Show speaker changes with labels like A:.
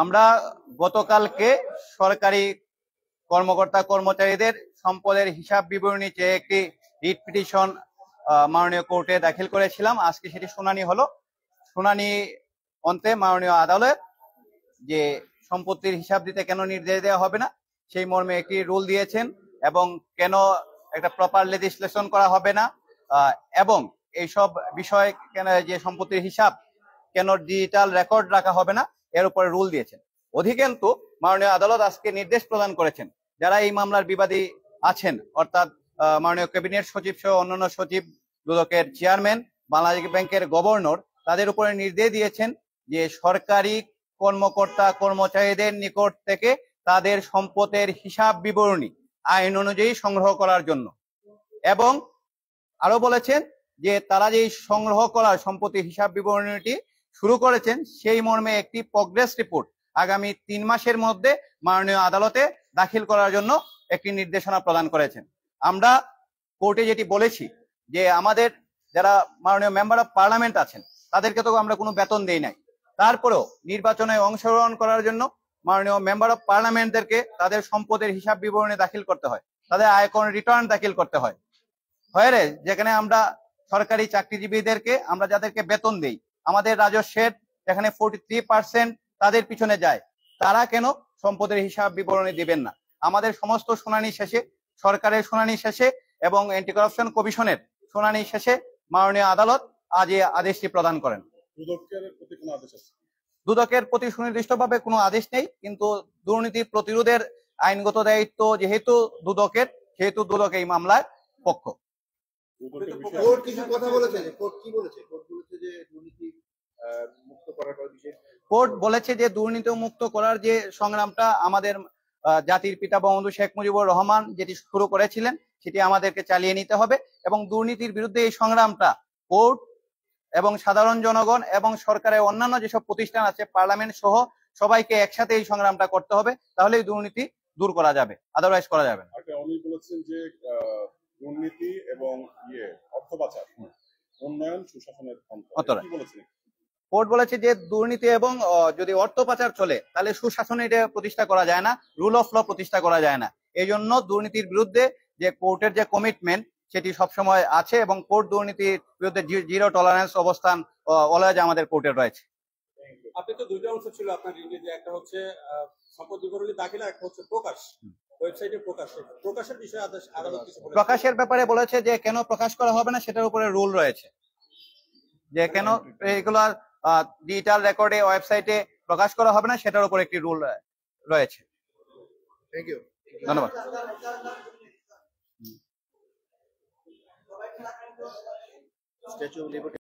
A: আমরা গতকালকে সরকারি কর্মকর্তা কর্মচারীদের সম্পদের হিসাব বিবরণী চেয়ে একটি রিট পিটিশন মাননীয় কোর্টে দাখিল করেছিলাম আজকে সেটি শুনানি হলো শুনানি অন্তে মাননীয় আদালত যে সম্পত্তির হিসাব দিতে কেন নির্দেশ দেওয়া হবে না সেই মর্মে একটি রুল দিয়েছেন এবং কেন একটা প্রপার লেজিসলেশন করা হবে না এবং এইসব বিষয় কেন যে সম্পত্তির হিসাব কেন ডিজিটাল রেকর্ড রাখা হবে না এর উপরে রুল দিয়েছেন অধিকন্তু মাননীয় আদালত আজকে নির্দেশ প্রদান করেছেন যারা এই মামলার বিবাদী আছেন অর্থাৎ মাননীয় ক্যাবিনেট সচিব সহ অন্যান্য সচিব দুদকের চেয়ারম্যান বাংলাদেশ ব্যাংকের গভর্নর তাদের উপরে নির্দেশ দিয়েছেন যে সরকারি কর্মকর্তা কর্মচারীদের নিকট থেকে তাদের সম্পদের হিসাব বিবরণী আইন অনুযায়ী সংগ্রহ করার জন্য এবং আরো বলেছেন যে তারা যে সংগ্রহ করার সম্পত্তির হিসাব বিবরণীটি শুরু করেছেন সেই মর্মে একটি প্রগ্রেস রিপোর্ট আগামী তিন মাসের মধ্যে মাননীয় আদালতে দাখিল করার জন্য একটি নির্দেশনা প্রদান করেছেন আমরা কোর্টে যেটি বলেছি যে আমাদের যারা মাননীয় মেম্বার অফ পার্লামেন্ট আছেন তাদেরকে তো আমরা কোনো বেতন দেই নাই তারপরেও নির্বাচনে অংশগ্রহণ করার জন্য মাননীয় মেম্বার অফ পার্লামেন্টদেরকে তাদের সম্পদের হিসাব বিবরণী দাখিল করতে হয় তাদের আয়কর রিটার্ন দাখিল করতে হয় হয়ে যেখানে আমরা সরকারি চাকরিজীবীদেরকে আমরা যাদেরকে বেতন দেই আমাদের রাজস্বের যেখানে ফোর্টি থ্রি পার্সেন্ট তাদের পিছনে যায় তারা কেন সম্পদের হিসাব বিবরণী দিবেন না আমাদের সমস্ত শুনানি শেষে সরকারের শুনানি শেষে এবং অ্যান্টি করাপশন কমিশনের শুনানি শেষে মাননীয় আদালত আজ এই আদেশটি প্রদান করেন দুদকের প্রতি সুনির্দিষ্টভাবে কোনো আদেশ নেই কিন্তু দুর্নীতি প্রতিরোধের আইনগত দায়িত্ব যেহেতু দুদকের সেহেতু দুদক এই মামলার পক্ষ কোর্ট কিছু কথা বলেছে কোর্ট কি বলেছে কোর্ট বলেছে যে দুর্নীতি মুক্ত করার কোর্ট বলেছে যে দুর্নীতি মুক্ত করার যে সংগ্রামটা আমাদের জাতির পিতা বঙ্গবন্ধু শেখ মুজিবুর রহমান যেটি শুরু করেছিলেন সেটি আমাদেরকে চালিয়ে নিতে হবে এবং দুর্নীতির বিরুদ্ধে এই সংগ্রামটা কোর্ট এবং সাধারণ জনগণ এবং সরকারের অন্যান্য যেসব প্রতিষ্ঠান আছে পার্লামেন্ট সহ সবাইকে একসাথে এই সংগ্রামটা করতে হবে তাহলে দুর্নীতি দূর করা যাবে আদারওয়াইজ করা যাবে না বলেছেন যে দুর্নীতি এবং ইয়ে অর্থ পাচার উন্নয়ন সুশাসনের কি বলেছেন কোর্ট বলেছে যে দুর্নীতি এবং যদি অর্থ পাচার চলে তাহলে সুশাসন এটা প্রতিষ্ঠা করা যায় না রুল অফ ল প্রতিষ্ঠা করা যায় না এই জন্য দুর্নীতির বিরুদ্ধে যে কোর্টের যে কমিটমেন্ট সেটি সবসময় আছে এবং কোর্ট দুর্নীতির বিরুদ্ধে জিরো টলারেন্স অবস্থান অলওয়েজ আমাদের কোর্টের রয়েছে আপনি তো দুইটা অংশ ছিল আপনার রিভিউ যে একটা হচ্ছে সম্পদ বিবরণী দাখিলা একটা হচ্ছে প্রকাশ প্রকাশের ব্যাপারে বলেছে যে কেন প্রকাশ করা হবে না সেটার উপরে রুল রয়েছে যে কেন এগুলো ডিজিটাল রেকর্ডে ওয়েবসাইটে প্রকাশ করা হবে না সেটার উপর একটি রুল রয়েছে থ্যাংক ইউ ধন্যবাদ স্ট্যাচু অফ লিবার্টি